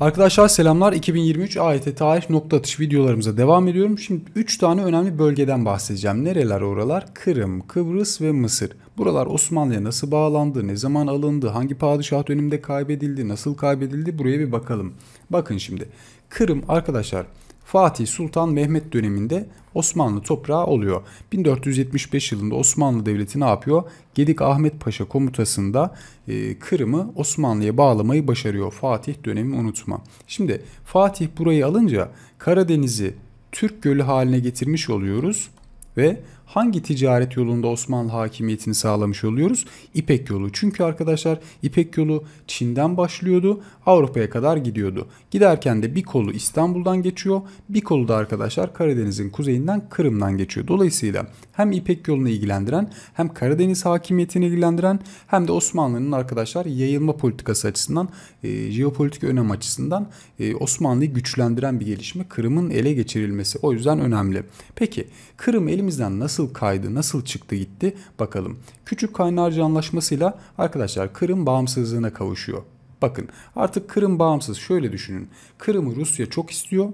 Arkadaşlar selamlar 2023 AYT e tarih nokta atış videolarımıza devam ediyorum. Şimdi 3 tane önemli bölgeden bahsedeceğim. Nereler oralar? Kırım, Kıbrıs ve Mısır. Buralar Osmanlı'ya nasıl bağlandı, ne zaman alındı, hangi padişah döneminde kaybedildi, nasıl kaybedildi buraya bir bakalım. Bakın şimdi Kırım arkadaşlar Fatih Sultan Mehmet döneminde Osmanlı toprağı oluyor. 1475 yılında Osmanlı Devleti ne yapıyor? Gedik Ahmet Paşa komutasında e, Kırım'ı Osmanlı'ya bağlamayı başarıyor. Fatih dönemi unutma. Şimdi Fatih burayı alınca Karadeniz'i Türk Gölü haline getirmiş oluyoruz ve hangi ticaret yolunda Osmanlı hakimiyetini sağlamış oluyoruz? İpek yolu. Çünkü arkadaşlar İpek yolu Çin'den başlıyordu Avrupa'ya kadar gidiyordu. Giderken de bir kolu İstanbul'dan geçiyor bir kolu da arkadaşlar Karadeniz'in kuzeyinden Kırım'dan geçiyor. Dolayısıyla hem İpek yolunu ilgilendiren hem Karadeniz hakimiyetini ilgilendiren hem de Osmanlı'nın arkadaşlar yayılma politikası açısından e, jeopolitik önem açısından e, Osmanlı'yı güçlendiren bir gelişme Kırım'ın ele geçirilmesi. O yüzden önemli. Peki Kırım elimizden nasıl nasıl kaydı, nasıl çıktı gitti bakalım. Küçük Kaynarca Anlaşması'yla arkadaşlar Kırım bağımsızlığına kavuşuyor. Bakın artık Kırım bağımsız şöyle düşünün. Kırım'ı Rusya çok istiyor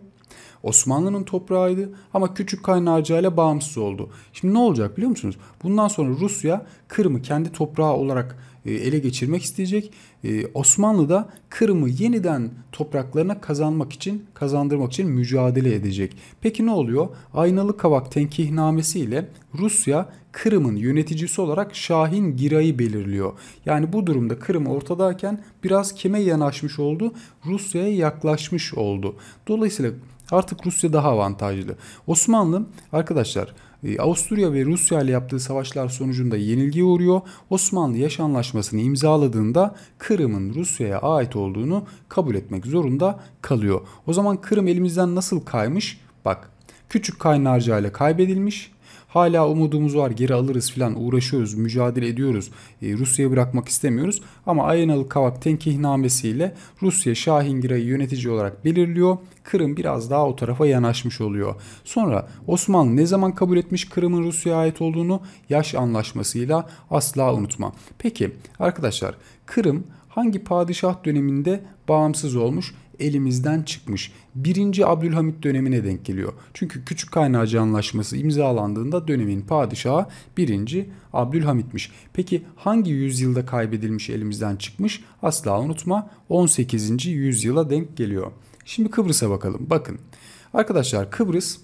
Osmanlı'nın toprağıydı ama küçük kaynarca ile bağımsız oldu. Şimdi ne olacak biliyor musunuz? Bundan sonra Rusya Kırım'ı kendi toprağı olarak e, ele geçirmek isteyecek. E, Osmanlı da Kırım'ı yeniden topraklarına kazanmak için, kazandırmak için mücadele edecek. Peki ne oluyor? Aynalı Kavak Tenkihnamesi ile Rusya Kırım'ın yöneticisi olarak Şahin Giray'ı belirliyor. Yani bu durumda Kırım ortadayken biraz kime yanaşmış oldu? Rusya'ya yaklaşmış oldu. Dolayısıyla artık artık Rusya daha avantajlı. Osmanlı arkadaşlar e, Avusturya ve Rusya ile yaptığı savaşlar sonucunda yenilgiye uğruyor. Osmanlı Yaş Anlaşması'nı imzaladığında Kırım'ın Rusya'ya ait olduğunu kabul etmek zorunda kalıyor. O zaman Kırım elimizden nasıl kaymış? Bak küçük kaynarca ile kaybedilmiş Hala umudumuz var geri alırız filan uğraşıyoruz mücadele ediyoruz e, Rusya'ya bırakmak istemiyoruz. Ama Ayanalı Kavak tenkihnamesiyle Rusya Şahingira'yı yönetici olarak belirliyor. Kırım biraz daha o tarafa yanaşmış oluyor. Sonra Osmanlı ne zaman kabul etmiş Kırım'ın Rusya'ya ait olduğunu yaş anlaşmasıyla asla unutma. Peki arkadaşlar Kırım hangi padişah döneminde bağımsız olmuş? elimizden çıkmış. 1. Abdülhamit dönemine denk geliyor. Çünkü Küçük Kaynarca Anlaşması imzalandığında dönemin padişahı 1. Abdülhamit'miş. Peki hangi yüzyılda kaybedilmiş elimizden çıkmış? Asla unutma 18. yüzyıla denk geliyor. Şimdi Kıbrıs'a bakalım. Bakın arkadaşlar Kıbrıs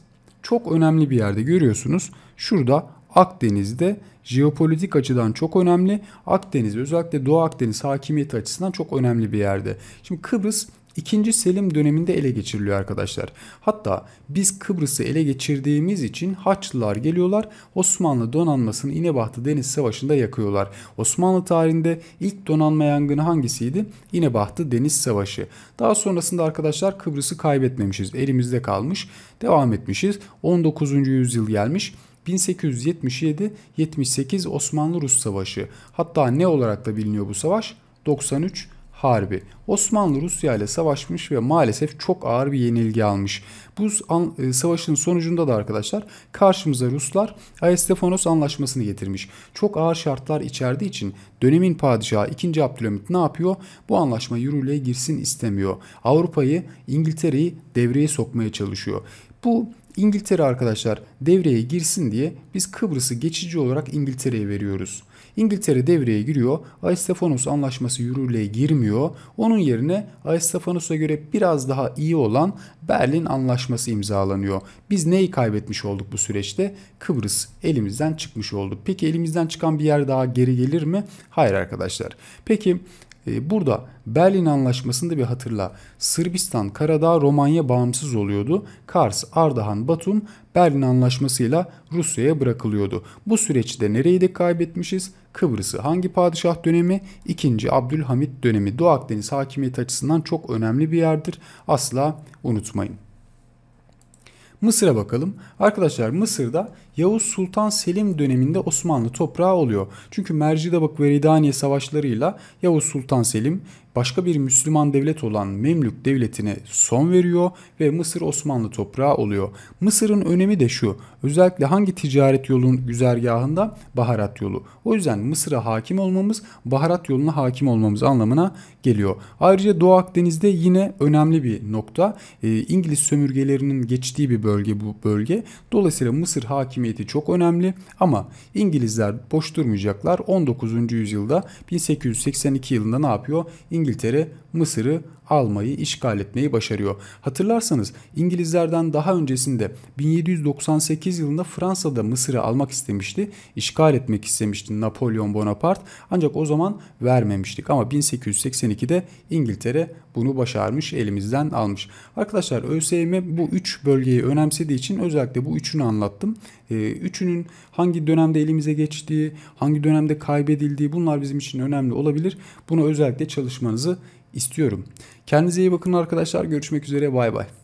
çok önemli bir yerde görüyorsunuz. Şurada Akdeniz'de jeopolitik açıdan çok önemli. Akdeniz özellikle Doğu Akdeniz hakimiyeti açısından çok önemli bir yerde. Şimdi Kıbrıs İkinci Selim döneminde ele geçiriliyor arkadaşlar. Hatta biz Kıbrıs'ı ele geçirdiğimiz için Haçlılar geliyorlar Osmanlı donanmasını İnebahtı Deniz Savaşı'nda yakıyorlar. Osmanlı tarihinde ilk donanma yangını hangisiydi? İnebahtı Deniz Savaşı. Daha sonrasında arkadaşlar Kıbrıs'ı kaybetmemişiz. Elimizde kalmış. Devam etmişiz. 19. yüzyıl gelmiş. 1877-78 Osmanlı-Rus Savaşı. Hatta ne olarak da biliniyor bu savaş? 93 Harbi. Osmanlı Rusya ile savaşmış ve maalesef çok ağır bir yenilgi almış. Bu e, savaşın sonucunda da arkadaşlar karşımıza Ruslar Ayestefanos anlaşmasını getirmiş. Çok ağır şartlar içerdiği için dönemin padişahı 2. Abdülhamit ne yapıyor? Bu anlaşma yürürlüğe girsin istemiyor. Avrupa'yı, İngiltere'yi devreye sokmaya çalışıyor. Bu İngiltere arkadaşlar devreye girsin diye biz Kıbrıs'ı geçici olarak İngiltere'ye veriyoruz. İngiltere devreye giriyor. Aristofanos anlaşması yürürlüğe girmiyor. Onun yerine Aristofanos'a göre biraz daha iyi olan Berlin anlaşması imzalanıyor. Biz neyi kaybetmiş olduk bu süreçte? Kıbrıs elimizden çıkmış oldu. Peki elimizden çıkan bir yer daha geri gelir mi? Hayır arkadaşlar. Peki ee, burada Berlin Anlaşması'nda bir hatırla. Sırbistan, Karadağ, Romanya bağımsız oluyordu. Kars, Ardahan, Batum Berlin Anlaşması'yla Rusya'ya bırakılıyordu. Bu süreçte nereyi de kaybetmişiz? Kıbrıs'ı hangi padişah dönemi? 2. Abdülhamit dönemi Doğu Akdeniz hakimiyeti açısından çok önemli bir yerdir. Asla unutmayın. Mısır'a bakalım. Arkadaşlar Mısır'da Yavuz Sultan Selim döneminde Osmanlı toprağı oluyor. Çünkü Mercidabak ve Ridaniye savaşlarıyla Yavuz Sultan Selim başka bir Müslüman devlet olan Memlük devletine son veriyor ve Mısır Osmanlı toprağı oluyor. Mısır'ın önemi de şu özellikle hangi ticaret yolun güzergahında? Baharat yolu. O yüzden Mısır'a hakim olmamız baharat yoluna hakim olmamız anlamına geliyor. Ayrıca Doğu Akdeniz'de yine önemli bir nokta. E, İngiliz sömürgelerinin geçtiği bir bölge bu bölge. Dolayısıyla Mısır hakimiyeti çok önemli ama İngilizler boş durmayacaklar. 19. yüzyılda 1882 yılında ne yapıyor? İngilizler İngiltere Mısır'ı almayı, işgal etmeyi başarıyor. Hatırlarsanız İngilizlerden daha öncesinde 1798 yılında Fransa'da Mısır'ı almak istemişti. işgal etmek istemişti Napolyon Bonaparte. Ancak o zaman vermemiştik ama 1882'de İngiltere bunu başarmış, elimizden almış. Arkadaşlar ÖSYM bu 3 bölgeyi önemsediği için özellikle bu üçünü anlattım. Ee, üçünün hangi dönemde elimize geçtiği, hangi dönemde kaybedildiği bunlar bizim için önemli olabilir. Bunu özellikle çalışmanızı istiyorum. Kendinize iyi bakın arkadaşlar. Görüşmek üzere. Bay bay.